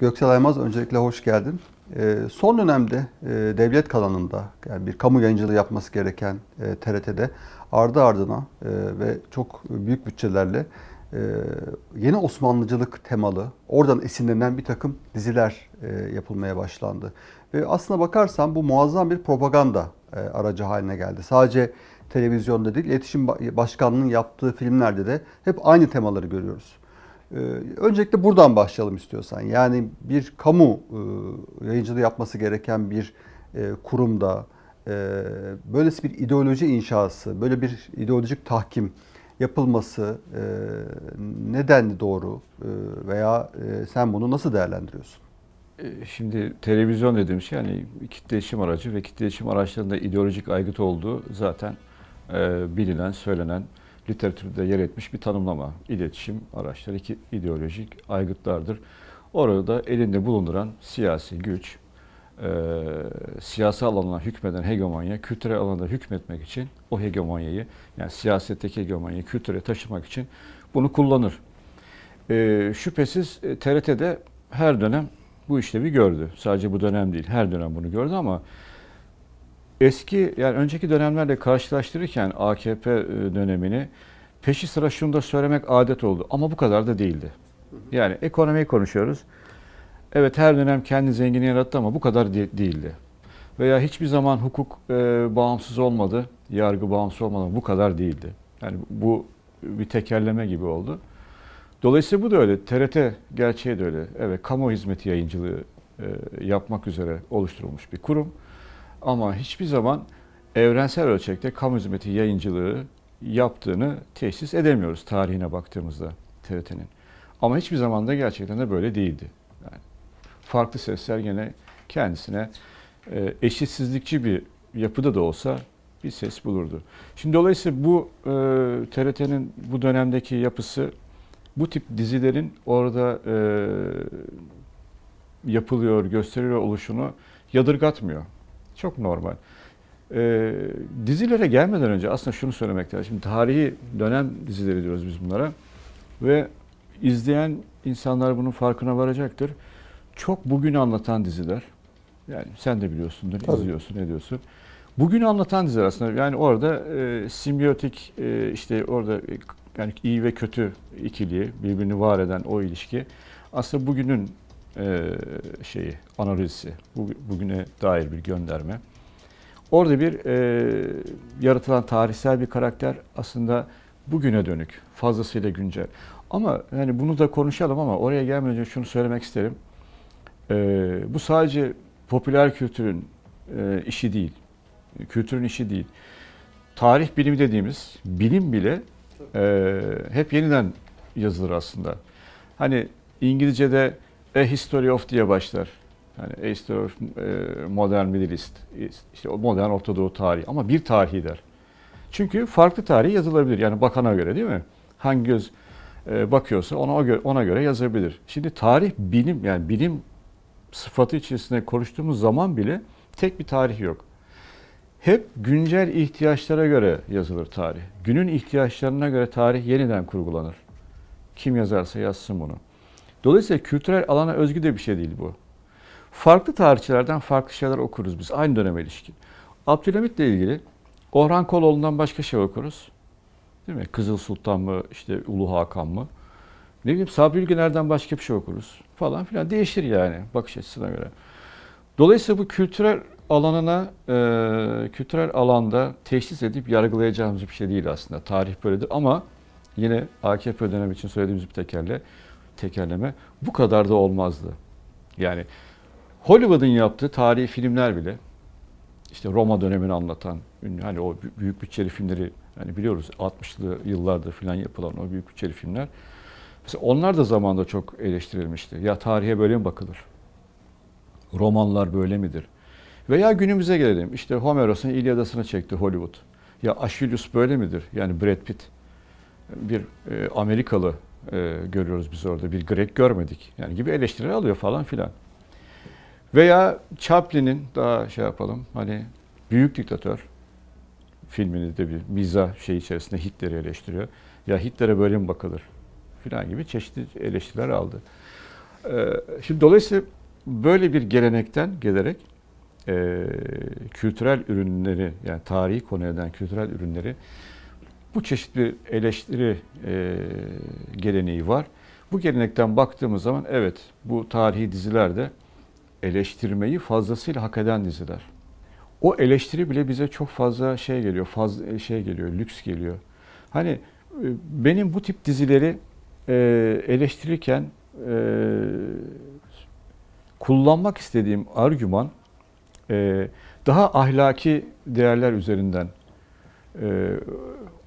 Göksel Aymaz öncelikle hoş geldin. Ee, son dönemde e, devlet kalanında yani bir kamu yayıncılığı yapması gereken e, TRT'de ardı ardına e, ve çok büyük bütçelerle e, yeni Osmanlıcılık temalı, oradan esinlenen bir takım diziler yapılmaya başlandı. Ve aslına bakarsan bu muazzam bir propaganda aracı haline geldi. Sadece televizyonda değil, iletişim başkanlığının yaptığı filmlerde de hep aynı temaları görüyoruz. Ee, öncelikle buradan başlayalım istiyorsan. Yani bir kamu e, yayıncılığı yapması gereken bir e, kurumda e, böylesi bir ideoloji inşası, böyle bir ideolojik tahkim yapılması neden doğru veya sen bunu nasıl değerlendiriyorsun? Şimdi televizyon dediğim şey yani kitle iletişim aracı ve kitle iletişim araçlarında ideolojik aygıt olduğu zaten bilinen, söylenen literatürde yer etmiş bir tanımlama. İletişim araçları iki ideolojik aygıtlardır. Orada elinde bulunduran siyasi güç, e, siyasi alanına hükmeden hegemonya, kültürel alanda hükmetmek için o hegemonyayı, yani siyasetteki hegemonyayı kültüre taşımak için bunu kullanır. E, şüphesiz e, TRT'de her dönem bu işlevi gördü. Sadece bu dönem değil, her dönem bunu gördü ama eski yani önceki dönemlerle karşılaştırırken AKP e, dönemini peşi sıra şunu da söylemek adet oldu ama bu kadar da değildi. Yani ekonomiyi konuşuyoruz. Evet her dönem kendi zengini yarattı ama bu kadar de- değildi. Veya hiçbir zaman hukuk e, bağımsız olmadı, yargı bağımsız olmadı bu kadar değildi. Yani bu bir tekerleme gibi oldu. Dolayısıyla bu da öyle. TRT gerçeği de öyle. Evet kamu hizmeti yayıncılığı e, yapmak üzere oluşturulmuş bir kurum. Ama hiçbir zaman evrensel ölçekte kamu hizmeti yayıncılığı yaptığını teşhis edemiyoruz tarihine baktığımızda TRT'nin. Ama hiçbir zaman da gerçekten de böyle değildi. Yani farklı sesler gene kendisine e, eşitsizlikçi bir yapıda da olsa bir ses bulurdu. Şimdi dolayısıyla bu e, TRT'nin bu dönemdeki yapısı bu tip dizilerin orada e, yapılıyor, gösteriliyor oluşunu yadırgatmıyor. Çok normal. Ee, dizilere gelmeden önce aslında şunu söylemek lazım. tarihi dönem dizileri diyoruz biz bunlara. Ve izleyen insanlar bunun farkına varacaktır. Çok bugün anlatan diziler. Yani sen de biliyorsundur, Tabii. izliyorsun, diyorsun. Bugün anlatan diziler aslında. Yani orada e, simbiyotik e, işte orada e, yani iyi ve kötü ikiliği, birbirini var eden o ilişki aslında bugünün e, şeyi analizi, bu, bugüne dair bir gönderme. Orada bir e, yaratılan tarihsel bir karakter aslında bugüne dönük, fazlasıyla güncel. Ama yani bunu da konuşalım ama oraya gelmeden önce şunu söylemek isterim. E, bu sadece popüler kültürün e, işi değil, kültürün işi değil. Tarih bilimi dediğimiz bilim bile e, hep yeniden yazılır aslında. Hani İngilizce'de A History of diye başlar. Yani A History of e, Modern Middle East. İşte modern Orta Doğu tarihi ama bir tarihi der. Çünkü farklı tarih yazılabilir. Yani bakana göre değil mi? Hangi göz e, bakıyorsa ona göre, ona göre yazabilir. Şimdi tarih bilim yani bilim sıfatı içerisinde konuştuğumuz zaman bile tek bir tarih yok. Hep güncel ihtiyaçlara göre yazılır tarih. Günün ihtiyaçlarına göre tarih yeniden kurgulanır. Kim yazarsa yazsın bunu. Dolayısıyla kültürel alana özgü de bir şey değil bu. Farklı tarihçilerden farklı şeyler okuruz biz aynı döneme ilişkin. ile ilgili Orhan Koloğlu'ndan başka şey okuruz. Değil mi? Kızıl Sultan mı, işte Ulu Hakan mı? Ne bileyim Sabri Ülgener'den başka bir şey okuruz falan filan. Değişir yani bakış açısına göre. Dolayısıyla bu kültürel alanına, e, kültürel alanda teşhis edip yargılayacağımız bir şey değil aslında. Tarih böyledir ama yine AKP dönemi için söylediğimiz bir tekerle tekerleme bu kadar da olmazdı. Yani Hollywood'un yaptığı tarihi filmler bile işte Roma dönemini anlatan hani o büyük bütçeli filmleri hani biliyoruz 60'lı yıllarda filan yapılan o büyük bütçeli filmler. Mesela onlar da zamanda çok eleştirilmişti. Ya tarihe böyle mi bakılır? Romanlar böyle midir? Veya günümüze gelelim. İşte Homeros'un İlyadası'nı çekti Hollywood. Ya Aşilus böyle midir? Yani Brad Pitt bir e, Amerikalı e, görüyoruz biz orada. Bir Grek görmedik. Yani gibi eleştiriler alıyor falan filan. Veya Chaplin'in daha şey yapalım hani Büyük Diktatör filmini de bir mizah şey içerisinde Hitler'i eleştiriyor. Ya Hitler'e böyle mi bakılır? Filan gibi çeşitli eleştiriler aldı. Ee, şimdi dolayısıyla böyle bir gelenekten gelerek e, kültürel ürünleri yani tarihi konu eden kültürel ürünleri bu çeşit bir eleştiri e, geleneği var. Bu gelenekten baktığımız zaman evet bu tarihi dizilerde eleştirmeyi fazlasıyla hak eden diziler. O eleştiri bile bize çok fazla şey geliyor, fazla e, şey geliyor, lüks geliyor. Hani e, benim bu tip dizileri e, eleştirirken e, kullanmak istediğim argüman e, daha ahlaki değerler üzerinden e,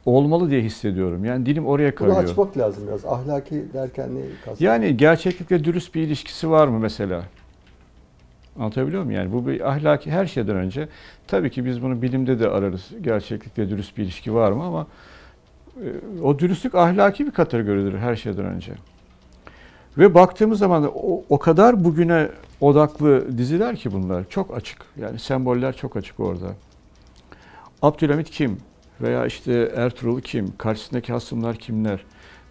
olmalı diye hissediyorum. Yani dilim oraya kayıyor. Bunu açmak lazım biraz. Ahlaki derken ne kastediyorsun? Yani gerçeklikle dürüst bir ilişkisi var mı mesela? Anlatabiliyor muyum? Yani bu bir ahlaki her şeyden önce tabii ki biz bunu bilimde de ararız. Gerçeklikle dürüst bir ilişki var mı ama e, o dürüstlük ahlaki bir kategoridir her şeyden önce. Ve baktığımız zaman o, o kadar bugüne odaklı diziler ki bunlar. Çok açık. Yani semboller çok açık orada. Abdülhamit kim? veya işte Ertuğrul kim, karşısındaki hasımlar kimler,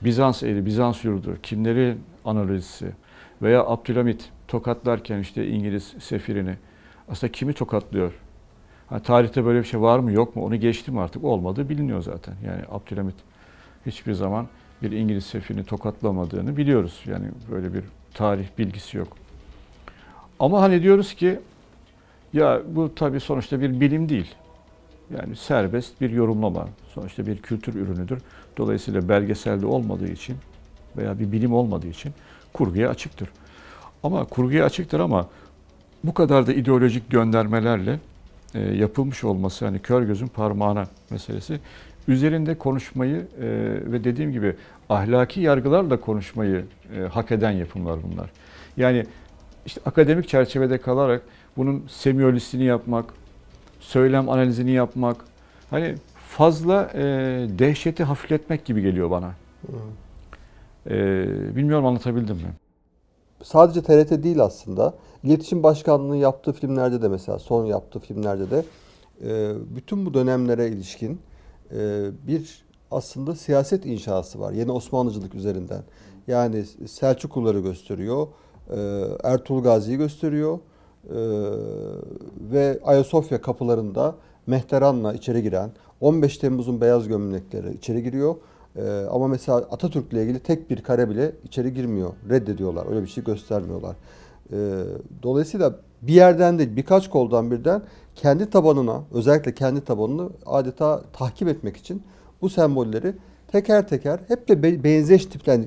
Bizans eli, Bizans yurdu, kimleri analizisi veya Abdülhamit tokatlarken işte İngiliz sefirini aslında kimi tokatlıyor? Hani tarihte böyle bir şey var mı yok mu onu geçtim artık olmadı biliniyor zaten. Yani Abdülhamit hiçbir zaman bir İngiliz sefirini tokatlamadığını biliyoruz. Yani böyle bir tarih bilgisi yok. Ama hani diyoruz ki ya bu tabii sonuçta bir bilim değil. Yani serbest bir yorumlama. Sonuçta bir kültür ürünüdür. Dolayısıyla belgeselde olmadığı için veya bir bilim olmadığı için kurguya açıktır. Ama kurguya açıktır ama bu kadar da ideolojik göndermelerle e, yapılmış olması hani kör gözün parmağına meselesi üzerinde konuşmayı e, ve dediğim gibi ahlaki yargılarla konuşmayı e, hak eden yapımlar bunlar. Yani işte akademik çerçevede kalarak bunun semiolistini yapmak, söylem analizini yapmak. Hani fazla e, dehşeti hafifletmek gibi geliyor bana. E, bilmiyorum anlatabildim mi? Sadece TRT değil aslında. İletişim Başkanlığı yaptığı filmlerde de mesela son yaptığı filmlerde de e, bütün bu dönemlere ilişkin e, bir aslında siyaset inşası var. Yeni Osmanlıcılık üzerinden. Yani Selçukluları gösteriyor, e, Ertuğrul Gazi'yi gösteriyor, ee, ve Ayasofya kapılarında mehteranla içeri giren 15 Temmuz'un beyaz gömlekleri içeri giriyor. Ee, ama mesela Atatürk'le ilgili tek bir kare bile içeri girmiyor. Reddediyorlar. Öyle bir şey göstermiyorlar. Ee, dolayısıyla bir yerden değil birkaç koldan birden kendi tabanına özellikle kendi tabanını adeta takip etmek için bu sembolleri teker teker hep de benzeş tiplen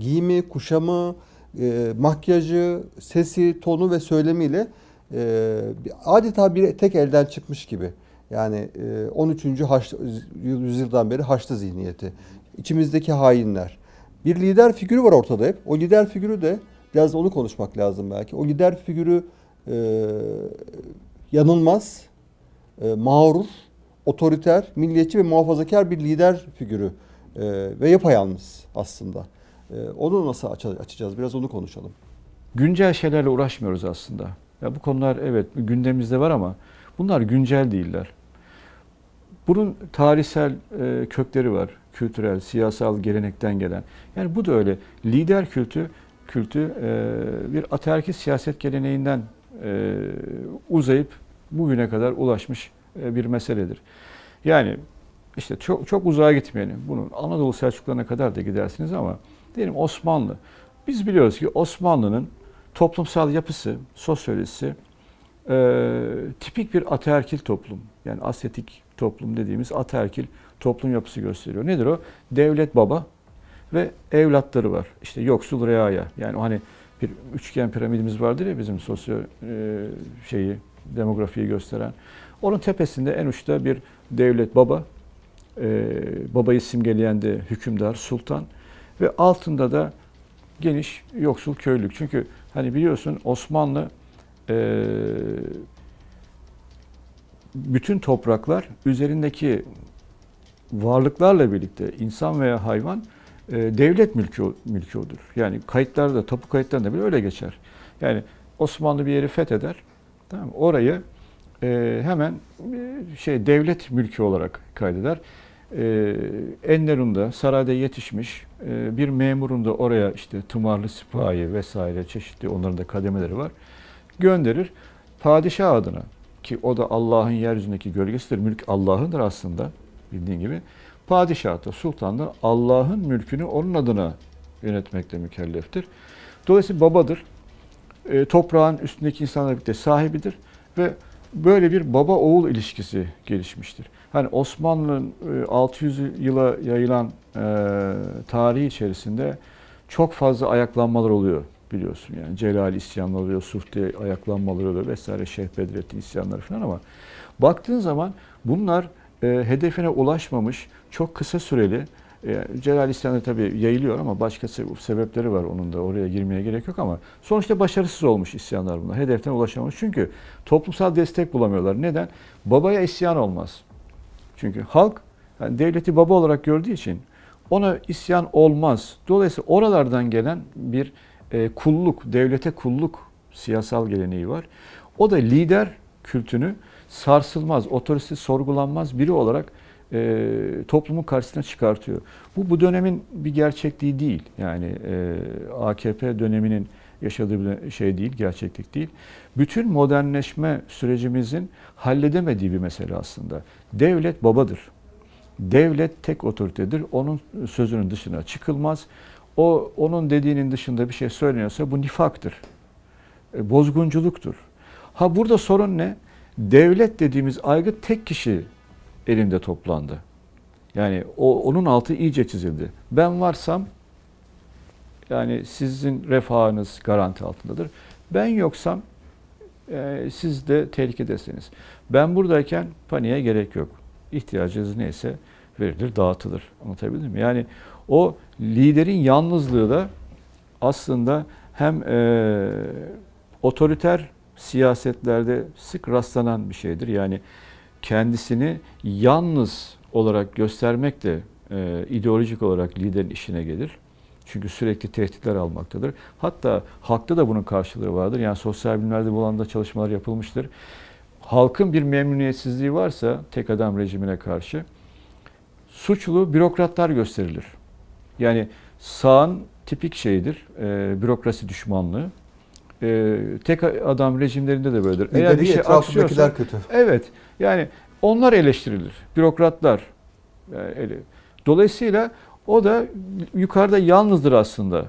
giyimi, kuşamı, e, makyajı, sesi, tonu ve söylemiyle e, adeta bir tek elden çıkmış gibi. Yani e, 13. Haçlı, yüzyıldan beri Haçlı zihniyeti. İçimizdeki hainler. Bir lider figürü var ortada hep. O lider figürü de biraz onu konuşmak lazım belki. O lider figürü e, yanılmaz, e, mağrur, otoriter, milliyetçi ve muhafazakar bir lider figürü e, ve yapayalnız aslında. Ee, onu nasıl açacağız? Biraz onu konuşalım. Güncel şeylerle uğraşmıyoruz aslında. Ya bu konular evet gündemimizde var ama bunlar güncel değiller. Bunun tarihsel e, kökleri var. Kültürel, siyasal gelenekten gelen. Yani bu da öyle. Lider kültü kültü e, bir ataerkil siyaset geleneğinden e, uzayıp bugüne kadar ulaşmış e, bir meseledir. Yani işte çok çok uzağa gitmeyelim. Bunun Anadolu Selçuklularına kadar da gidersiniz ama Diyelim Osmanlı. Biz biliyoruz ki Osmanlı'nın toplumsal yapısı, sosyolojisi e, tipik bir ataerkil toplum. Yani asetik toplum dediğimiz ataerkil toplum yapısı gösteriyor. Nedir o? Devlet baba ve evlatları var. İşte yoksul reaya. Yani hani bir üçgen piramidimiz vardır ya bizim sosyo e, şeyi demografiyi gösteren. Onun tepesinde en uçta bir devlet baba, e, babayı simgeleyen de hükümdar, sultan ve altında da geniş yoksul köylük. Çünkü hani biliyorsun Osmanlı e, bütün topraklar üzerindeki varlıklarla birlikte insan veya hayvan e, devlet mülkü mülkü odur. Yani kayıtlarda, tapu kayıtlarında bile öyle geçer. Yani Osmanlı bir yeri fetheder. Tamam Orayı e, hemen e, şey devlet mülkü olarak kaydeder e, sarayda yetişmiş e, bir memurun da oraya işte tımarlı sipahi vesaire çeşitli onların da kademeleri var. Gönderir padişah adına ki o da Allah'ın yeryüzündeki gölgesidir. Mülk Allah'ındır aslında bildiğin gibi. Padişah da sultan da Allah'ın mülkünü onun adına yönetmekle mükelleftir. Dolayısıyla babadır. E, toprağın üstündeki insanlar birlikte sahibidir ve böyle bir baba oğul ilişkisi gelişmiştir. Hani Osmanlı'nın 600 e, yıla yayılan e, tarihi içerisinde çok fazla ayaklanmalar oluyor biliyorsun yani Celal isyanları oluyor, Suhte ayaklanmaları oluyor vesaire Şeyh Bedrettin isyanları falan ama baktığın zaman bunlar e, hedefine ulaşmamış çok kısa süreli e, Celal İsyan'ı tabii yayılıyor ama başka sebepleri var onun da oraya girmeye gerek yok ama sonuçta başarısız olmuş isyanlar bunlar. Hedeften ulaşamamış. Çünkü toplumsal destek bulamıyorlar. Neden? Babaya isyan olmaz. Çünkü halk yani devleti baba olarak gördüğü için ona isyan olmaz. Dolayısıyla oralardan gelen bir e, kulluk, devlete kulluk siyasal geleneği var. O da lider kültünü sarsılmaz, otorisi sorgulanmaz biri olarak e, toplumun karşısına çıkartıyor. Bu bu dönemin bir gerçekliği değil. Yani e, AKP döneminin yaşadığı bir şey değil, gerçeklik değil. Bütün modernleşme sürecimizin halledemediği bir mesele aslında. Devlet babadır. Devlet tek otoritedir. Onun sözünün dışına çıkılmaz. O onun dediğinin dışında bir şey söyleniyorsa bu nifaktır. E, bozgunculuktur. Ha burada sorun ne? Devlet dediğimiz aygıt tek kişi elinde toplandı. Yani o, onun altı iyice çizildi. Ben varsam yani sizin refahınız garanti altındadır. Ben yoksam e, siz de tehlikedesiniz. Ben buradayken paniğe gerek yok. İhtiyacınız neyse verilir, dağıtılır. Anlatabildim mi? Yani o liderin yalnızlığı da aslında hem e, otoriter siyasetlerde sık rastlanan bir şeydir. Yani kendisini yalnız olarak göstermek de e, ideolojik olarak liderin işine gelir. Çünkü sürekli tehditler almaktadır. Hatta halkta da bunun karşılığı vardır. Yani sosyal bilimlerde bu alanda çalışmalar yapılmıştır. Halkın bir memnuniyetsizliği varsa tek adam rejimine karşı suçlu bürokratlar gösterilir. Yani sağın tipik şeyidir, e, bürokrasi düşmanlığı e, tek adam rejimlerinde de böyledir. Lideri Eğer bir şey aksıyorsa, kötü. Evet. Yani onlar eleştirilir. Bürokratlar. Yani e, Dolayısıyla o da yukarıda yalnızdır aslında.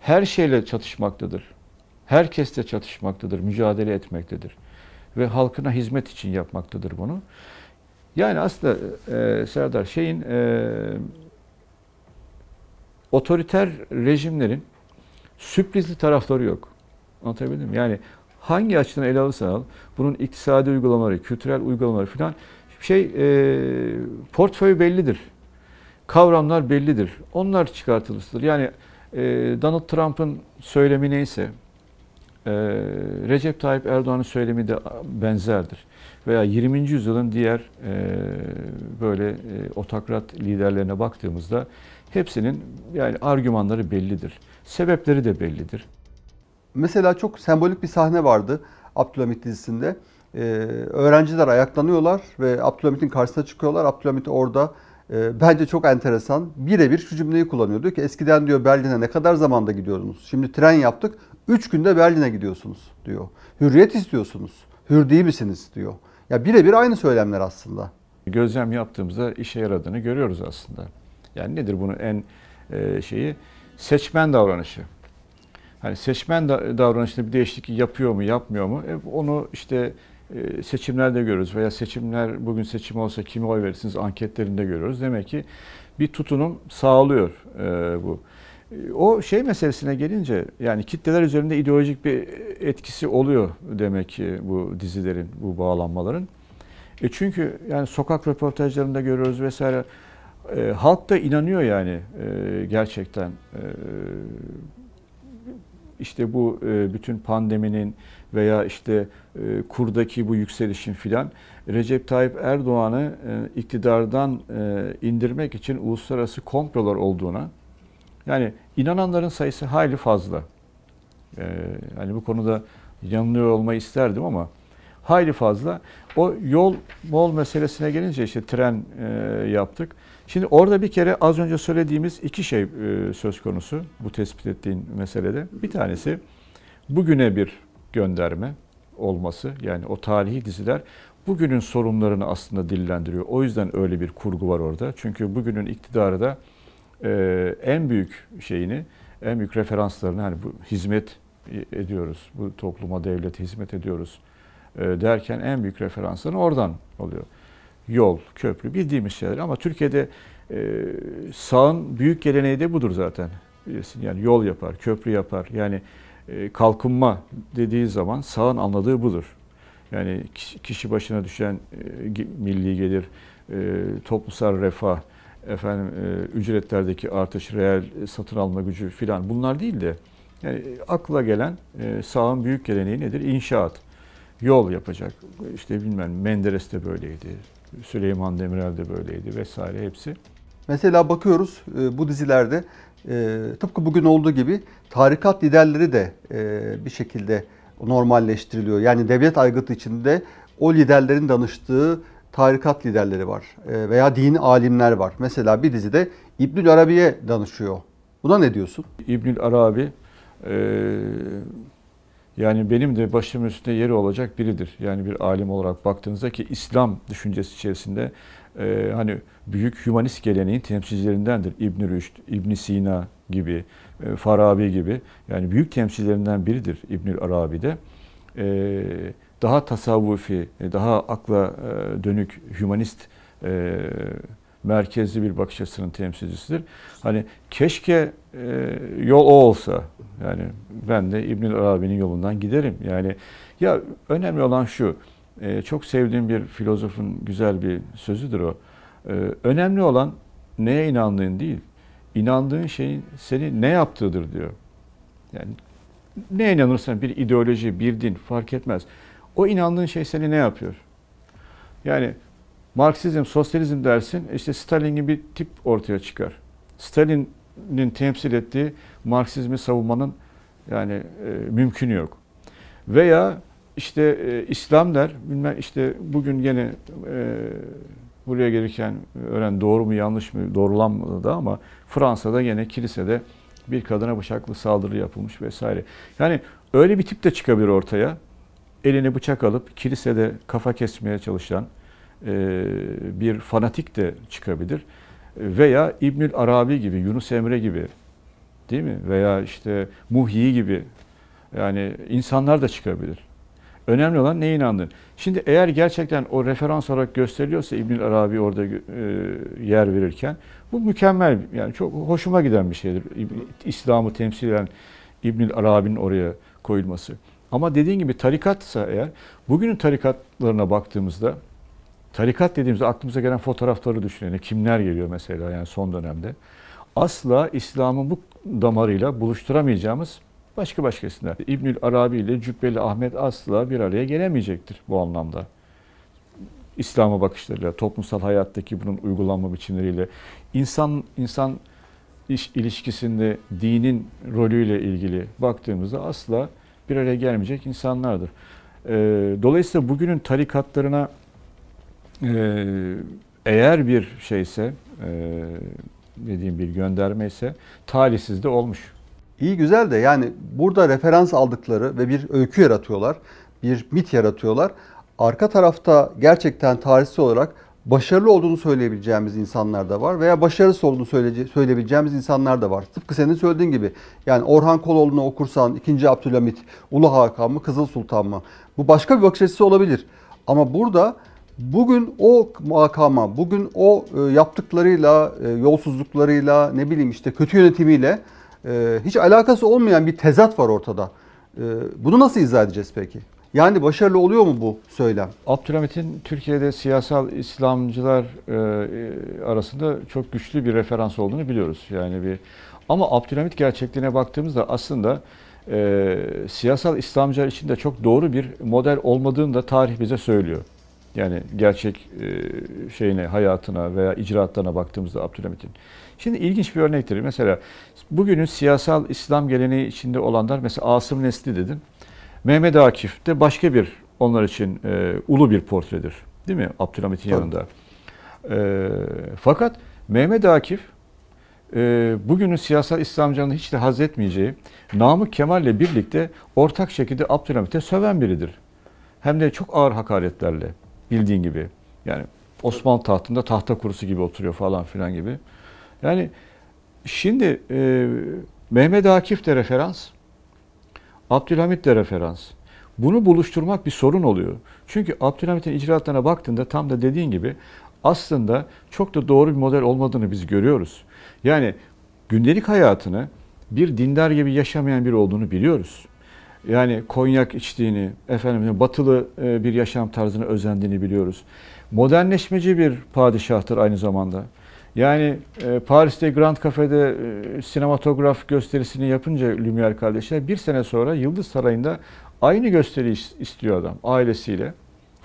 Her şeyle çatışmaktadır. Herkesle çatışmaktadır, mücadele etmektedir. Ve halkına hizmet için yapmaktadır bunu. Yani aslında e, Serdar şeyin e, otoriter rejimlerin sürprizli tarafları yok. Anlatabildim mi? Yani hangi açıdan ele alırsan al, bunun iktisadi uygulamaları, kültürel uygulamaları filan şey e, portföy bellidir. Kavramlar bellidir. Onlar çıkartılırsıdır. Yani e, Donald Trump'ın söylemi neyse, e, Recep Tayyip Erdoğan'ın söylemi de benzerdir. Veya 20. yüzyılın diğer e, böyle e, otokrat liderlerine baktığımızda hepsinin yani argümanları bellidir. Sebepleri de bellidir. Mesela çok sembolik bir sahne vardı Abdülhamit dizisinde. Ee, öğrenciler ayaklanıyorlar ve Abdülhamit'in karşısına çıkıyorlar. Abdülhamit orada e, bence çok enteresan. Birebir şu cümleyi kullanıyor. Diyor ki eskiden diyor Berlin'e ne kadar zamanda gidiyordunuz? Şimdi tren yaptık. Üç günde Berlin'e gidiyorsunuz diyor. Hürriyet istiyorsunuz. Hür değil misiniz diyor. Ya birebir aynı söylemler aslında. Gözlem yaptığımızda işe yaradığını görüyoruz aslında. Yani nedir bunun en e, şeyi? Seçmen davranışı. Hani seçmen davranışında bir değişiklik yapıyor mu, yapmıyor mu? E, onu işte e, seçimlerde görürüz veya seçimler bugün seçim olsa kimi oy verirsiniz anketlerinde görüyoruz. Demek ki bir tutunum sağlıyor e, bu. E, o şey meselesine gelince yani kitleler üzerinde ideolojik bir etkisi oluyor demek ki bu dizilerin, bu bağlanmaların. E çünkü yani sokak röportajlarında görüyoruz vesaire. E, halk da inanıyor yani e, gerçekten e, işte bu e, bütün pandeminin veya işte e, kurdaki bu yükselişin filan Recep Tayyip Erdoğan'ı e, iktidardan indirmek için uluslararası komplolar olduğuna yani inananların sayısı hayli fazla. yani bu konuda yanılıyor olmayı isterdim ama hayli fazla. O yol mol meselesine gelince işte tren yaptık. Şimdi orada bir kere az önce söylediğimiz iki şey e, söz konusu bu tespit ettiğin meselede. Bir tanesi bugüne bir gönderme olması. Yani o tarihi diziler bugünün sorunlarını aslında dillendiriyor. O yüzden öyle bir kurgu var orada. Çünkü bugünün iktidarı da e, en büyük şeyini, en büyük referanslarını hani bu hizmet ediyoruz. Bu topluma, devlete hizmet ediyoruz e, derken en büyük referanslarını oradan alıyor yol, köprü bildiğimiz şeyler ama Türkiye'de e, sağın büyük geleneği de budur zaten. Bilirsin yani yol yapar, köprü yapar. Yani e, kalkınma dediği zaman sağın anladığı budur. Yani kişi başına düşen e, milli gelir, e, toplumsal refah, efendim e, ücretlerdeki artış, reel e, satın alma gücü filan bunlar değil de yani akla gelen e, sağın büyük geleneği nedir? İnşaat. Yol yapacak. İşte bilmem Menderes de böyleydi. Süleyman Demirel de böyleydi vesaire hepsi. Mesela bakıyoruz e, bu dizilerde e, tıpkı bugün olduğu gibi tarikat liderleri de e, bir şekilde normalleştiriliyor. Yani devlet aygıtı içinde o liderlerin danıştığı tarikat liderleri var veya din alimler var. Mesela bir dizide İbnül Arabi'ye danışıyor. Buna ne diyorsun? İbnül Arabi yani benim de başımın üstünde yeri olacak biridir. Yani bir alim olarak baktığınızda ki İslam düşüncesi içerisinde e, hani büyük humanist geleneğin temsilcilerindendir. İbn Rüşd, İbn Sina gibi, e, Farabi gibi. Yani büyük temsilcilerinden biridir İbn Arabi de. E, daha tasavvufi, e, daha akla e, dönük humanist e, merkezli bir bakış açısının temsilcisidir. Hani keşke e, yol o olsa. Yani ben de İbnül Arabi'nin yolundan giderim. Yani ya önemli olan şu. E, çok sevdiğim bir filozofun güzel bir sözüdür o. E, önemli olan neye inandığın değil. İnandığın şeyin seni ne yaptığıdır diyor. Yani ne inanırsan bir ideoloji, bir din fark etmez. O inandığın şey seni ne yapıyor? Yani Marksizm, sosyalizm dersin, işte Stalin'in bir tip ortaya çıkar. Stalin'in temsil ettiği Marksizmi savunmanın yani e, mümkünü yok. Veya işte e, İslam der, bilmem işte bugün gene e, buraya gelirken öğren doğru mu yanlış mı doğrulanmadı da ama Fransa'da gene kilisede bir kadına bıçaklı saldırı yapılmış vesaire. Yani öyle bir tip de çıkabilir ortaya. Eline bıçak alıp kilisede kafa kesmeye çalışan, e, bir fanatik de çıkabilir. Veya İbnül Arabi gibi, Yunus Emre gibi değil mi? Veya işte Muhyi gibi yani insanlar da çıkabilir. Önemli olan ne inandın? Şimdi eğer gerçekten o referans olarak gösteriliyorsa İbnül Arabi orada e, yer verirken bu mükemmel yani çok hoşuma giden bir şeydir. İslam'ı temsil eden İbnül Arabi'nin oraya koyulması. Ama dediğin gibi tarikatsa eğer bugünün tarikatlarına baktığımızda Tarikat dediğimizde aklımıza gelen fotoğrafları düşünelim. Kimler geliyor mesela yani son dönemde. Asla İslam'ın bu damarıyla buluşturamayacağımız başka başkasında İbnül Arabi ile Cübbeli Ahmet asla bir araya gelemeyecektir bu anlamda. İslam'a bakışlarıyla, toplumsal hayattaki bunun uygulanma biçimleriyle, insan insan iş ilişkisinde dinin rolüyle ilgili baktığımızda asla bir araya gelmeyecek insanlardır. Ee, dolayısıyla bugünün tarikatlarına ee, eğer bir şeyse, dediğim bir gönderme ise talihsiz de olmuş. İyi güzel de yani burada referans aldıkları ve bir öykü yaratıyorlar, bir mit yaratıyorlar. Arka tarafta gerçekten tarihsel olarak başarılı olduğunu söyleyebileceğimiz insanlar da var veya başarısız olduğunu söyleyebileceğimiz insanlar da var. Tıpkı senin söylediğin gibi yani Orhan Koloğlu'nu okursan 2. Abdülhamit, Ulu Hakan mı, Kızıl Sultan mı? Bu başka bir bakış açısı olabilir. Ama burada Bugün o makama, bugün o e, yaptıklarıyla, e, yolsuzluklarıyla, ne bileyim işte kötü yönetimiyle e, hiç alakası olmayan bir tezat var ortada. Bunu nasıl izah edeceğiz peki? Yani başarılı oluyor mu bu söylem? Abdülhamit'in Türkiye'de siyasal İslamcılar arasında çok güçlü bir referans olduğunu biliyoruz. Yani bir ama Abdülhamit gerçekliğine baktığımızda aslında e, siyasal İslamcılar için de çok doğru bir model olmadığını da tarih bize söylüyor. Yani gerçek e, şeyine, hayatına veya icraatlarına baktığımızda Abdülhamit'in. Şimdi ilginç bir örnektir. Mesela bugünün siyasal İslam geleneği içinde olanlar, mesela Asım Nesli dedim. Mehmet Akif de başka bir onlar için e, ulu bir portredir. Değil mi? Abdülhamit'in yanında. E, fakat Mehmet Akif e, bugünün siyasal İslamcının hiç de haz etmeyeceği Namık Kemal'le birlikte ortak şekilde Abdülhamit'e söven biridir. Hem de çok ağır hakaretlerle bildiğin gibi. Yani Osmanlı tahtında tahta kurusu gibi oturuyor falan filan gibi. Yani şimdi e, Mehmet Akif de referans, Abdülhamit de referans. Bunu buluşturmak bir sorun oluyor. Çünkü Abdülhamit'in icraatlarına baktığında tam da dediğin gibi aslında çok da doğru bir model olmadığını biz görüyoruz. Yani gündelik hayatını bir dindar gibi yaşamayan biri olduğunu biliyoruz. Yani konyak içtiğini, efendim batılı e, bir yaşam tarzını özendiğini biliyoruz. Modernleşmeci bir padişahtır aynı zamanda. Yani e, Paris'te Grand Cafe'de e, sinematograf gösterisini yapınca Lumière kardeşler bir sene sonra Yıldız Sarayı'nda aynı gösteri istiyor adam ailesiyle.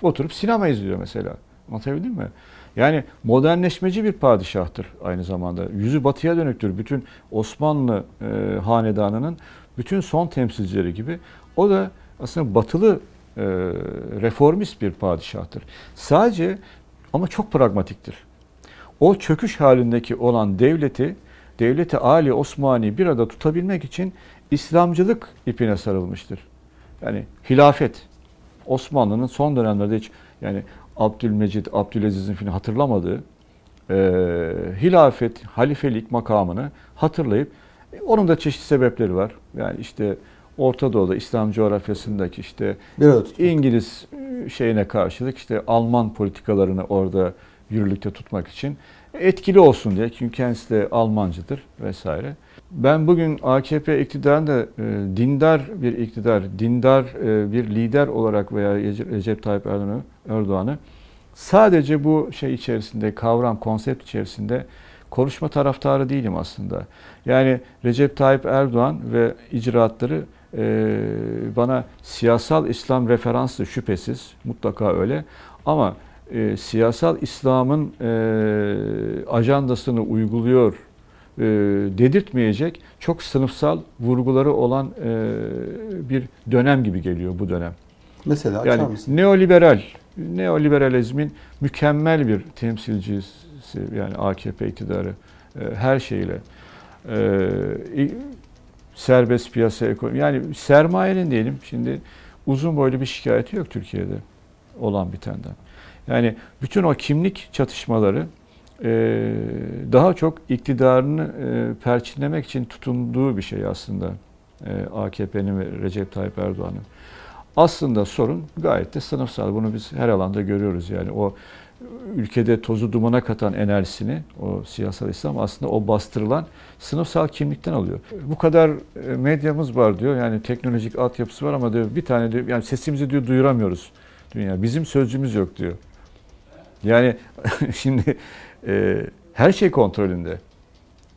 Oturup sinema izliyor mesela. Anlatabildim mi? Yani modernleşmeci bir padişahtır aynı zamanda. Yüzü batıya dönüktür. Bütün Osmanlı e, hanedanının bütün son temsilcileri gibi o da aslında batılı e, reformist bir padişahtır. Sadece ama çok pragmatiktir. O çöküş halindeki olan devleti, devleti Ali Osmani bir arada tutabilmek için İslamcılık ipine sarılmıştır. Yani hilafet Osmanlı'nın son dönemlerde hiç yani Abdülmecit, Abdülaziz'in falan hatırlamadığı e, hilafet, halifelik makamını hatırlayıp onun da çeşitli sebepleri var. Yani işte Orta Doğu'da İslam coğrafyasındaki işte İngiliz e, şeyine karşılık işte Alman politikalarını orada yürürlükte tutmak için etkili olsun diye. Çünkü kendisi de Almancıdır vesaire. Ben bugün AKP iktidarında e, dindar bir iktidar, dindar e, bir lider olarak veya Recep Tayyip Erdoğan'ı Erdoğan'ı sadece bu şey içerisinde, kavram, konsept içerisinde konuşma taraftarı değilim aslında. Yani Recep Tayyip Erdoğan ve icraatları e, bana siyasal İslam referanslı şüphesiz mutlaka öyle ama e, siyasal İslam'ın e, ajandasını uyguluyor e, dedirtmeyecek çok sınıfsal vurguları olan e, bir dönem gibi geliyor bu dönem. Mesela yani neoliberal neoliberalizmin mükemmel bir temsilcisiyiz Partisi yani AKP iktidarı e, her şeyle e, serbest piyasa ekonomi yani sermayenin diyelim şimdi uzun boylu bir şikayeti yok Türkiye'de olan bitenden. Yani bütün o kimlik çatışmaları e, daha çok iktidarını e, perçinlemek için tutunduğu bir şey aslında e, AKP'nin ve Recep Tayyip Erdoğan'ın. Aslında sorun gayet de sınıfsal. Bunu biz her alanda görüyoruz yani o ülkede tozu dumana katan enerjisini o siyasal İslam aslında o bastırılan sınıfsal kimlikten alıyor. Bu kadar e, medyamız var diyor. Yani teknolojik altyapısı var ama diyor bir tane diyor yani sesimizi diyor duyuramıyoruz dünya. Bizim sözcümüz yok diyor. Yani şimdi e, her şey kontrolünde.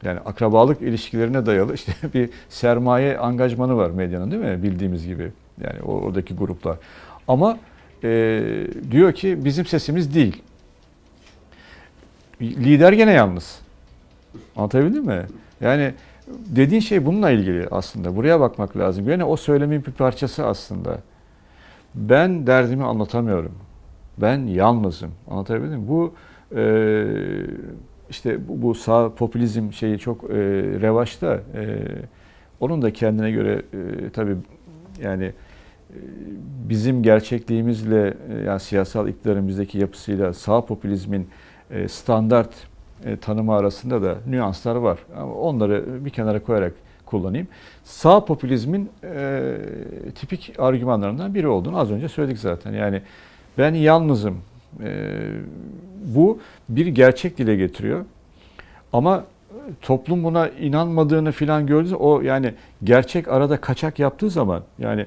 Yani akrabalık ilişkilerine dayalı işte bir sermaye angajmanı var medyanın değil mi? Bildiğimiz gibi. Yani oradaki gruplar. Ama e, diyor ki bizim sesimiz değil lider gene yalnız. Anlatabildim mi? Yani dediğin şey bununla ilgili aslında. Buraya bakmak lazım. Gene o söylemin bir parçası aslında. Ben derdimi anlatamıyorum. Ben yalnızım. Anlatabildim mi? Bu e, işte bu, bu sağ popülizm şeyi çok e, revaçta. E, onun da kendine göre e, tabii yani e, bizim gerçekliğimizle e, yani siyasal iktidarın bizdeki yapısıyla sağ popülizmin e, standart e, tanımı arasında da nüanslar var. Ama onları bir kenara koyarak kullanayım. Sağ popülizmin e, tipik argümanlarından biri olduğunu az önce söyledik zaten. Yani ben yalnızım. E, bu bir gerçek dile getiriyor. Ama e, toplum buna inanmadığını filan gördü. O yani gerçek arada kaçak yaptığı zaman yani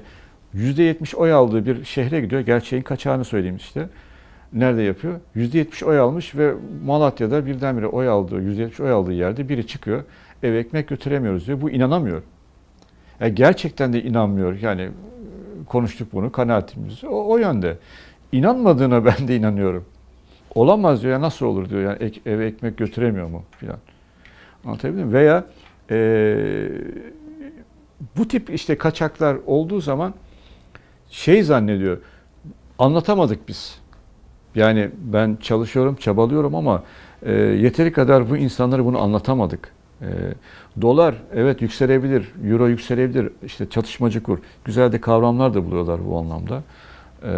%70 oy aldığı bir şehre gidiyor. Gerçeğin kaçağını söyleyeyim işte nerede yapıyor? %70 oy almış ve Malatya'da birdenbire oy aldığı, %70 oy aldığı yerde biri çıkıyor. Eve ekmek götüremiyoruz diyor. Bu inanamıyor. Yani gerçekten de inanmıyor. Yani e, konuştuk bunu kanaatimiz o, o yönde. İnanmadığına ben de inanıyorum. Olamaz diyor ya nasıl olur diyor yani ek, eve ekmek götüremiyor mu filan. Anlatabildim Veya e, bu tip işte kaçaklar olduğu zaman şey zannediyor anlatamadık biz. Yani ben çalışıyorum, çabalıyorum ama e, yeteri kadar bu insanlara bunu anlatamadık. E, dolar evet yükselebilir, euro yükselebilir, işte çatışmacı kur. Güzel de kavramlar da buluyorlar bu anlamda. E,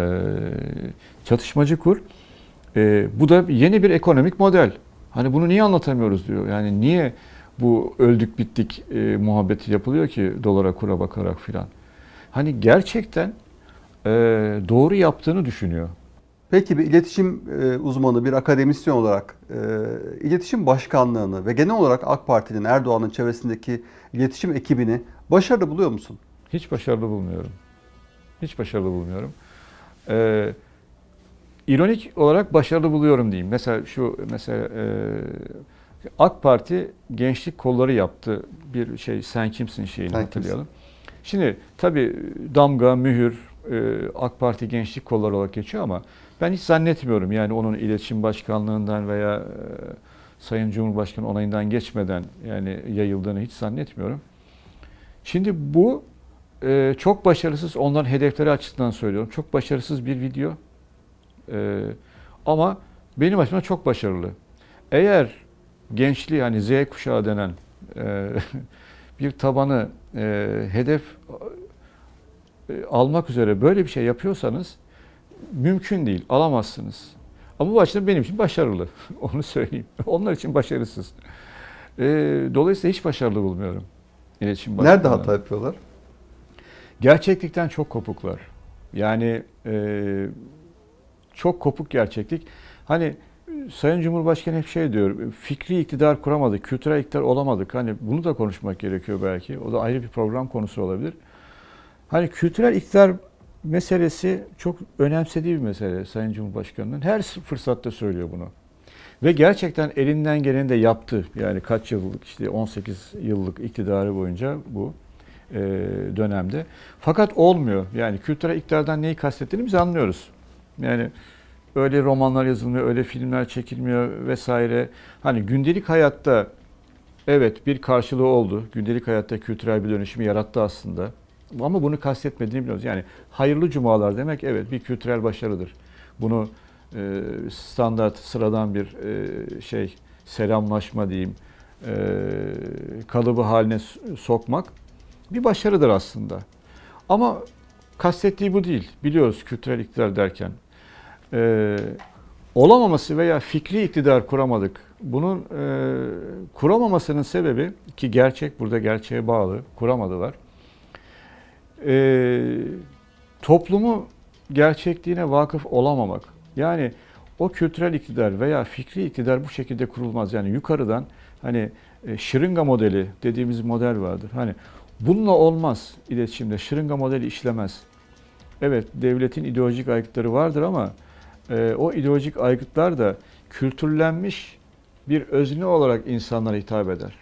çatışmacı kur. E, bu da yeni bir ekonomik model. Hani bunu niye anlatamıyoruz diyor. Yani niye bu öldük bittik e, muhabbeti yapılıyor ki dolara kura bakarak filan. Hani gerçekten e, doğru yaptığını düşünüyor. Peki bir iletişim e, uzmanı, bir akademisyen olarak e, iletişim başkanlığını ve genel olarak AK Parti'nin Erdoğan'ın çevresindeki iletişim ekibini başarılı buluyor musun? Hiç başarılı bulmuyorum. Hiç başarılı bulmuyorum. Ee, ironik olarak başarılı buluyorum diyeyim. Mesela şu mesela e, AK Parti gençlik kolları yaptı bir şey sen kimsin şeyini sen hatırlayalım. Kimsin? Şimdi tabii damga, mühür e, AK Parti gençlik kolları olarak geçiyor ama ben hiç zannetmiyorum yani onun iletişim başkanlığından veya e, Sayın Cumhurbaşkanı onayından geçmeden yani yayıldığını hiç zannetmiyorum. Şimdi bu e, çok başarısız, onların hedefleri açısından söylüyorum. Çok başarısız bir video. E, ama benim açımdan çok başarılı. Eğer gençliği hani Z kuşağı denen bir tabanı hedef almak üzere böyle bir şey yapıyorsanız mümkün değil, alamazsınız. Ama bu açıdan benim için başarılı, onu söyleyeyim. Onlar için başarısız. E, dolayısıyla hiç başarılı bulmuyorum iletişim Nerede hata yapıyorlar? Gerçeklikten çok kopuklar. Yani e, çok kopuk gerçeklik. Hani Sayın Cumhurbaşkanı hep şey diyor, fikri iktidar kuramadık, kültürel iktidar olamadık. Hani bunu da konuşmak gerekiyor belki. O da ayrı bir program konusu olabilir. Hani kültürel iktidar meselesi çok önemsediği bir mesele Sayın Cumhurbaşkanı'nın. Her fırsatta söylüyor bunu. Ve gerçekten elinden geleni de yaptı. Yani kaç yıllık işte 18 yıllık iktidarı boyunca bu e, dönemde. Fakat olmuyor. Yani kültürel iktidardan neyi kastettiğini biz anlıyoruz. Yani öyle romanlar yazılmıyor, öyle filmler çekilmiyor vesaire. Hani gündelik hayatta evet bir karşılığı oldu. Gündelik hayatta kültürel bir dönüşümü yarattı aslında. Ama bunu kastetmediğini biliyoruz. Yani hayırlı cumalar demek evet bir kültürel başarıdır. Bunu e, standart sıradan bir e, şey selamlaşma diyeyim e, kalıbı haline sokmak bir başarıdır aslında. Ama kastettiği bu değil. Biliyoruz kültürel iktidar derken. E, olamaması veya fikri iktidar kuramadık. Bunun e, kuramamasının sebebi ki gerçek burada gerçeğe bağlı kuramadılar e, toplumu gerçekliğine vakıf olamamak. Yani o kültürel iktidar veya fikri iktidar bu şekilde kurulmaz. Yani yukarıdan hani e, şırınga modeli dediğimiz model vardır. Hani bununla olmaz iletişimde. Şırınga modeli işlemez. Evet devletin ideolojik aygıtları vardır ama e, o ideolojik aygıtlar da kültürlenmiş bir özne olarak insanlara hitap eder.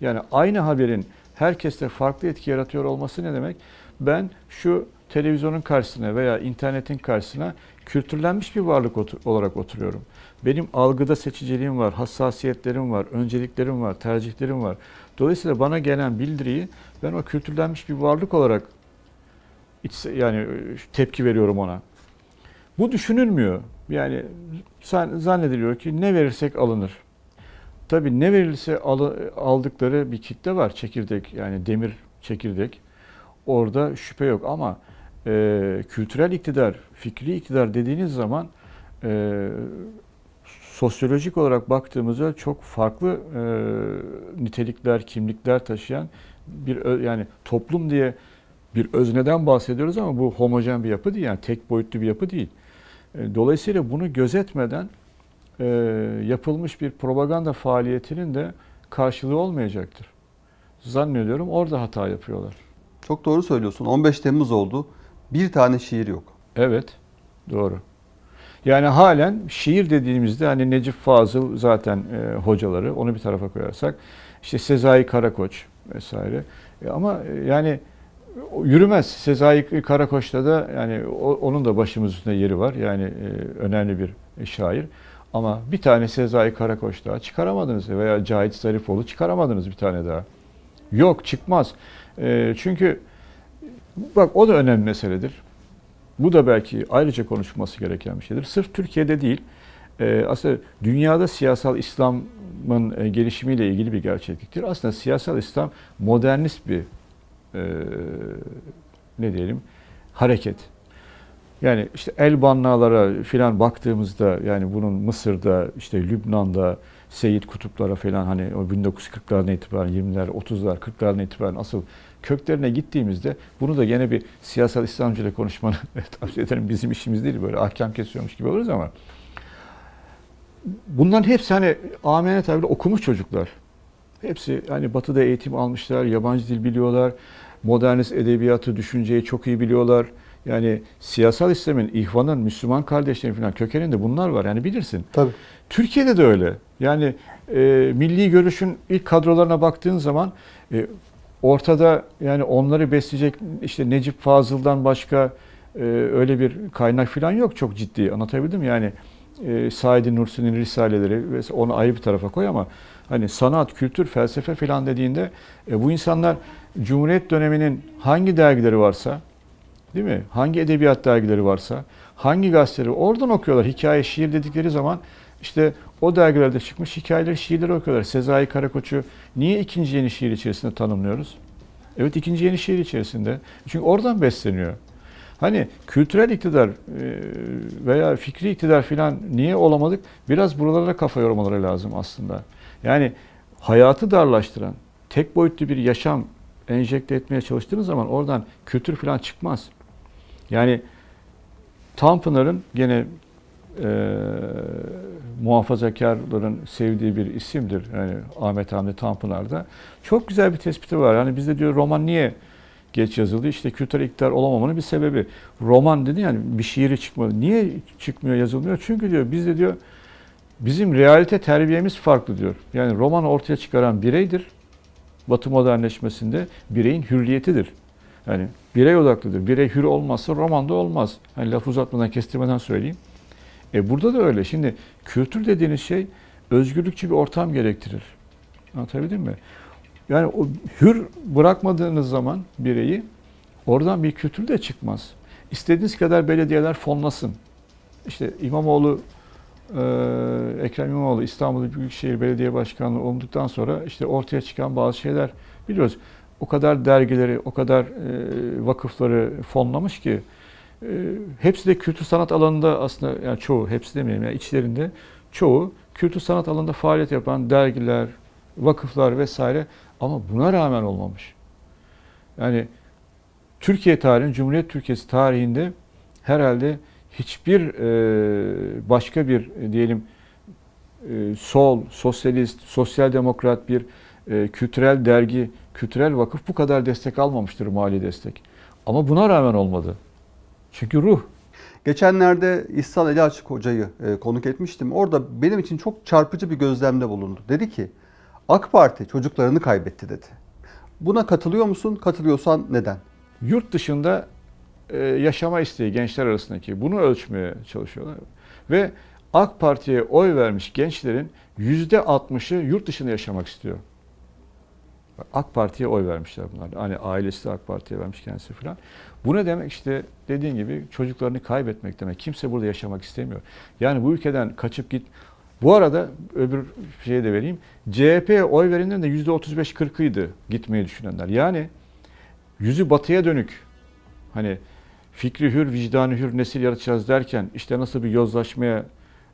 Yani aynı haberin herkeste farklı etki yaratıyor olması ne demek? ben şu televizyonun karşısına veya internetin karşısına kültürlenmiş bir varlık olarak oturuyorum. Benim algıda seçiciliğim var, hassasiyetlerim var, önceliklerim var, tercihlerim var. Dolayısıyla bana gelen bildiriyi ben o kültürlenmiş bir varlık olarak yani ıı, tepki veriyorum ona. Bu düşünülmüyor. Yani zannediliyor ki ne verirsek alınır. Tabii ne verilse aldıkları bir kitle var. Çekirdek yani demir çekirdek orada şüphe yok ama e, kültürel iktidar, fikri iktidar dediğiniz zaman e, sosyolojik olarak baktığımızda çok farklı e, nitelikler, kimlikler taşıyan bir yani toplum diye bir özneden bahsediyoruz ama bu homojen bir yapı değil yani tek boyutlu bir yapı değil. E, dolayısıyla bunu gözetmeden e, yapılmış bir propaganda faaliyetinin de karşılığı olmayacaktır. Zannediyorum orada hata yapıyorlar. Çok doğru söylüyorsun. 15 Temmuz oldu. Bir tane şiir yok. Evet. Doğru. Yani halen şiir dediğimizde hani Necip Fazıl zaten e, hocaları onu bir tarafa koyarsak işte Sezai Karakoç vesaire. E, ama e, yani yürümez. Sezai Karakoç'ta da yani o, onun da başımız üstünde yeri var. Yani e, önemli bir şair. Ama bir tane Sezai Karakoç daha çıkaramadınız veya Cahit Zarifoğlu çıkaramadınız bir tane daha. Yok çıkmaz. Ee, çünkü bak o da önemli meseledir. Bu da belki ayrıca konuşulması gereken bir şeydir. Sırf Türkiye'de değil, e, aslında dünyada siyasal İslam'ın e, gelişimiyle ilgili bir gerçekliktir. Aslında siyasal İslam modernist bir e, ne diyelim hareket. Yani işte Elbannalara filan baktığımızda yani bunun Mısır'da işte Lübnan'da Seyit Kutuplara filan hani o 1940'lardan itibaren 20'ler 30'lar 40'lardan itibaren asıl köklerine gittiğimizde bunu da yine bir siyasal İslamcıyla konuşmanı tavsiye ederim. Bizim işimiz değil böyle ahkam kesiyormuş gibi oluruz ama bunların hepsi hani amene tabi okumuş çocuklar. Hepsi hani batıda eğitim almışlar, yabancı dil biliyorlar, modernist edebiyatı, düşünceyi çok iyi biliyorlar. Yani siyasal İslam'ın, ihvanın, Müslüman kardeşlerin falan kökeninde bunlar var. Yani bilirsin. Tabii. Türkiye'de de öyle. Yani e, milli görüşün ilk kadrolarına baktığın zaman e, ortada yani onları besleyecek işte Necip Fazıl'dan başka e, öyle bir kaynak falan yok çok ciddi anlatabildim yani e, Said Nursi'nin risaleleri onu ayrı bir tarafa koy ama hani sanat, kültür, felsefe falan dediğinde e, bu insanlar Cumhuriyet döneminin hangi dergileri varsa değil mi? Hangi edebiyat dergileri varsa, hangi gazeteleri oradan okuyorlar. Hikaye, şiir dedikleri zaman işte o dergilerde çıkmış hikayeleri, şiirleri okuyorlar. Sezai Karakoç'u niye ikinci yeni şiir içerisinde tanımlıyoruz? Evet ikinci yeni şiir içerisinde. Çünkü oradan besleniyor. Hani kültürel iktidar e, veya fikri iktidar filan niye olamadık? Biraz buralara kafa yormaları lazım aslında. Yani hayatı darlaştıran, tek boyutlu bir yaşam enjekte etmeye çalıştığınız zaman oradan kültür filan çıkmaz. Yani Tanpınar'ın gene ee, muhafazakarların sevdiği bir isimdir. Yani Ahmet Hamdi Tanpınar'da. Çok güzel bir tespiti var. Hani bizde diyor roman niye geç yazıldı? İşte kültürel iktidar olamamanın bir sebebi. Roman dedi yani bir şiiri çıkmadı. Niye çıkmıyor yazılmıyor? Çünkü diyor bizde diyor bizim realite terbiyemiz farklı diyor. Yani roman ortaya çıkaran bireydir. Batı modernleşmesinde bireyin hürriyetidir. Yani birey odaklıdır. Birey hür olmazsa roman da olmaz. Hani laf uzatmadan kestirmeden söyleyeyim. E burada da öyle. Şimdi kültür dediğiniz şey özgürlükçü bir ortam gerektirir. Anlatabildim mi? Yani o hür bırakmadığınız zaman bireyi oradan bir kültür de çıkmaz. İstediğiniz kadar belediyeler fonlasın. İşte İmamoğlu e, Ekrem İmamoğlu İstanbul Büyükşehir Belediye Başkanlığı olduktan sonra işte ortaya çıkan bazı şeyler biliyoruz. O kadar dergileri, o kadar e, vakıfları fonlamış ki ee, hepsi de kültür sanat alanında aslında yani çoğu hepsi demeyeyim yani içlerinde çoğu kültür sanat alanında faaliyet yapan dergiler, vakıflar vesaire ama buna rağmen olmamış. Yani Türkiye tarihinin, Cumhuriyet Türkiye'si tarihinde herhalde hiçbir e, başka bir e, diyelim e, sol, sosyalist, sosyal demokrat bir kültürel dergi, kültürel vakıf bu kadar destek almamıştır mali destek. Ama buna rağmen olmadı. Çünkü ruh. Geçenlerde İhsan Eli Açık Hoca'yı e, konuk etmiştim. Orada benim için çok çarpıcı bir gözlemde bulundu. Dedi ki AK Parti çocuklarını kaybetti dedi. Buna katılıyor musun? Katılıyorsan neden? Yurt dışında e, yaşama isteği gençler arasındaki bunu ölçmeye çalışıyorlar. Ve AK Parti'ye oy vermiş gençlerin %60'ı yurt dışında yaşamak istiyor. AK Parti'ye oy vermişler bunlar. Hani ailesi de AK Parti'ye vermiş kendisi falan. Bu ne demek? İşte dediğin gibi çocuklarını kaybetmek demek. Kimse burada yaşamak istemiyor. Yani bu ülkeden kaçıp git. Bu arada öbür şeyi de vereyim. CHP'ye oy verenlerin de %35-40'ıydı gitmeyi düşünenler. Yani yüzü batıya dönük. Hani fikri hür, vicdanı hür nesil yaratacağız derken işte nasıl bir yozlaşmaya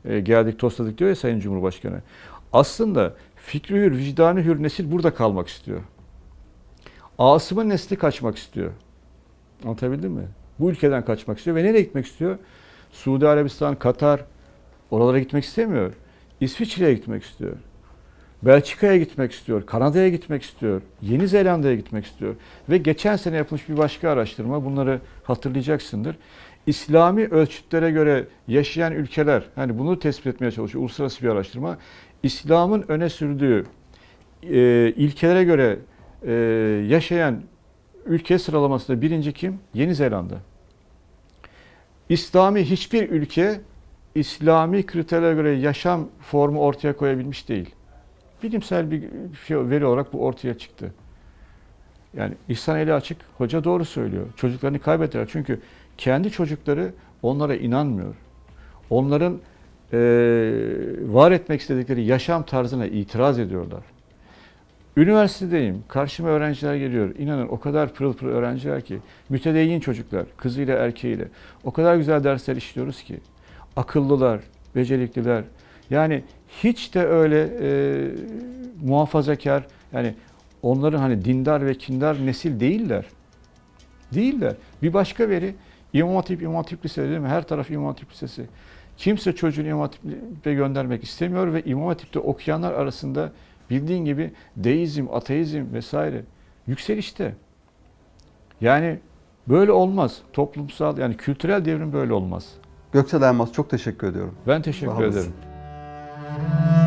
e, geldik, tosladık diyor ya Sayın Cumhurbaşkanı. Aslında fikri hür, vicdanı hür nesil burada kalmak istiyor. Asım'ın nesli kaçmak istiyor. Anlatabildim mi? Bu ülkeden kaçmak istiyor ve nereye gitmek istiyor? Suudi Arabistan, Katar oralara gitmek istemiyor. İsviçre'ye gitmek istiyor. Belçika'ya gitmek istiyor, Kanada'ya gitmek istiyor, Yeni Zelanda'ya gitmek istiyor. Ve geçen sene yapılmış bir başka araştırma, bunları hatırlayacaksındır. İslami ölçütlere göre yaşayan ülkeler, hani bunu tespit etmeye çalışıyor uluslararası bir araştırma. İslam'ın öne sürdüğü e, ilkelere göre e, yaşayan ülke sıralamasında birinci kim? Yeni Zelanda. İslami hiçbir ülke İslami kriterlere göre yaşam formu ortaya koyabilmiş değil. Bilimsel bir şey, veri olarak bu ortaya çıktı. Yani İhsan eli açık, hoca doğru söylüyor. Çocuklarını kaybettiler çünkü kendi çocukları onlara inanmıyor. Onların e, var etmek istedikleri yaşam tarzına itiraz ediyorlar. Üniversitedeyim. Karşıma öğrenciler geliyor. İnanın o kadar pırıl pırıl öğrenciler ki. Mütedeyyin çocuklar. Kızıyla erkeğiyle. O kadar güzel dersler işliyoruz ki. Akıllılar, becerikliler. Yani hiç de öyle e, muhafazakar yani onların hani dindar ve kindar nesil değiller. Değiller. Bir başka veri İmam Hatip, İmam Hatip Lisesi değil mi? Her taraf İmam Hatip Lisesi. Kimse çocuğunu İmam Hatip'e göndermek istemiyor ve İmam Hatip'te okuyanlar arasında Bildiğin gibi deizm, ateizm vesaire yükselişte. Yani böyle olmaz. Toplumsal yani kültürel devrim böyle olmaz. Göksel Elmas çok teşekkür ediyorum. Ben teşekkür Daha ederim. Mısın?